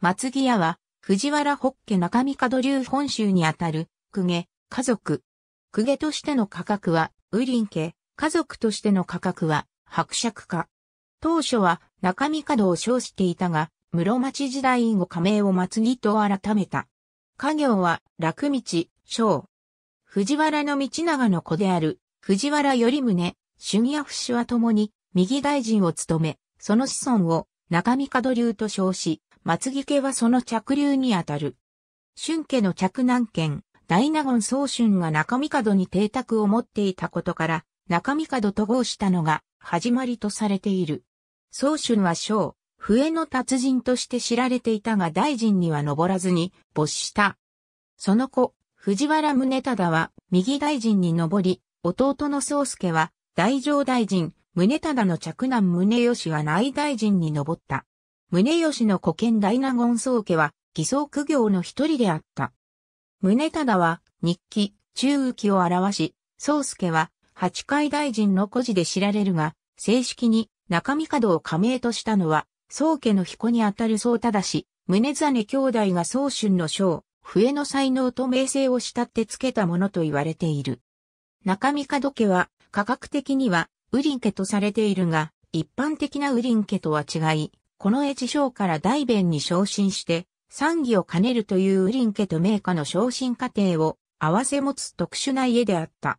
松木屋は、藤原北家中三門流本州にあたる、公家、家族。公家としての価格は、ウリン家、家族としての価格は、伯爵家。当初は、中三門を称していたが、室町時代以後加盟を松木と改めた。家業は、楽道、章。藤原の道長の子である、藤原頼宗、主義や不死は共に、右大臣を務め、その子孫を、中三門流と称し、松木家はその着流にあたる。春家の着南県、大納言宗春が中門に邸宅を持っていたことから、中門と合したのが始まりとされている。宗春は将、笛の達人として知られていたが大臣には登らずに没した。その子、藤原宗忠は右大臣に上り、弟の宗介は大乗大臣、宗忠の着南宗義は内大臣に上った。宗義の古剣大納言宗家は、偽装苦行の一人であった。宗忠は、日記、中浮を表し、宗介は、八海大臣の故事で知られるが、正式に中見門を加盟としたのは、宗家の彦にあたる宗忠氏、宗真兄弟が宗春の章、笛の才能と名声を慕ってつけたものと言われている。中見門家は、科学的には、ウリン家とされているが、一般的なウリン家とは違い、この越章から大弁に昇進して、産議を兼ねるというウリン家と名家の昇進過程を合わせ持つ特殊な家であった。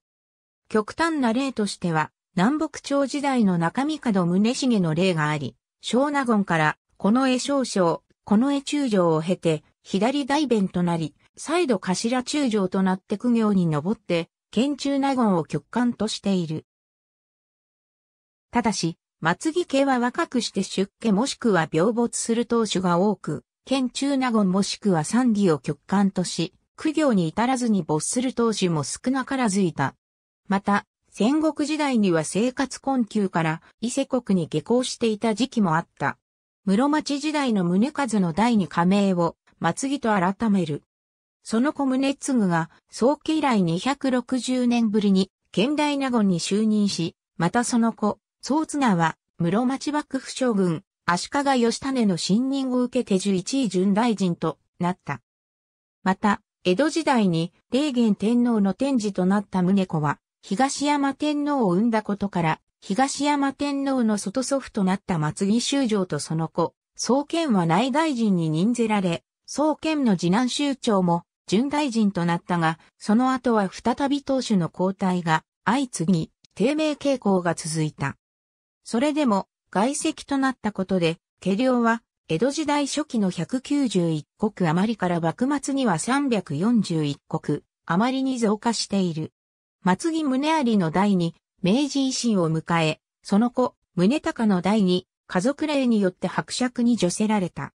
極端な例としては、南北朝時代の中身門宗重の例があり、小納言から、この絵少将、この絵中将を経て、左大弁となり、再度頭中将となって苦行に登って、県中納言を極端としている。ただし、松木家は若くして出家もしくは病没する当主が多く、県中納言もしくは賛義を極端とし、苦行に至らずに没する当主も少なからずいた。また、戦国時代には生活困窮から伊勢国に下校していた時期もあった。室町時代の宗和の第二加盟を松木と改める。その小宗次が早期以来260年ぶりに県大納言に就任し、またその後、総綱は、室町幕府将軍、足利義種の信任を受けて11位巡大臣となった。また、江戸時代に霊元天皇の天示となった宗子は、東山天皇を生んだことから、東山天皇の外祖父となった松木修長とその子、総研は内大臣に任ぜられ、総研の次男修長も、巡大臣となったが、その後は再び当主の交代が相次ぎ、低迷傾向が続いた。それでも外籍となったことで、家領は江戸時代初期の191国余りから幕末には341国余りに増加している。松木宗有の代に明治維新を迎え、その子、宗隆の代に家族令によって伯爵に除せられた。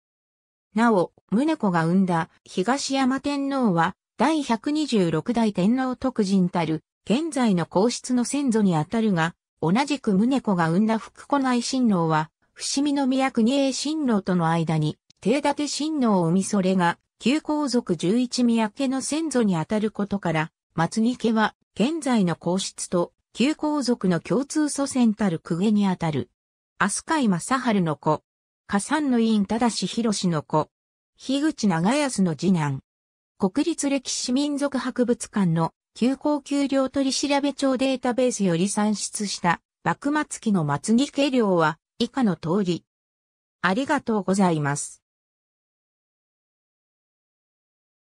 なお、宗子が生んだ東山天皇は第126代天皇特人たる現在の皇室の先祖にあたるが、同じく宗子が生んだ福子内親王は、伏見宮国栄親王との間に、手立親王を生みそれが、旧皇族十一宮家の先祖にあたることから、松木家は、現在の皇室と、旧皇族の共通祖先たる公家にあたる。飛鳥海正治の子。加算の委員正弘の子。樋口長安の次男。国立歴史民族博物館の休校給料取調庁データベースより算出した幕末期の末期計量は以下の通り。ありがとうございます。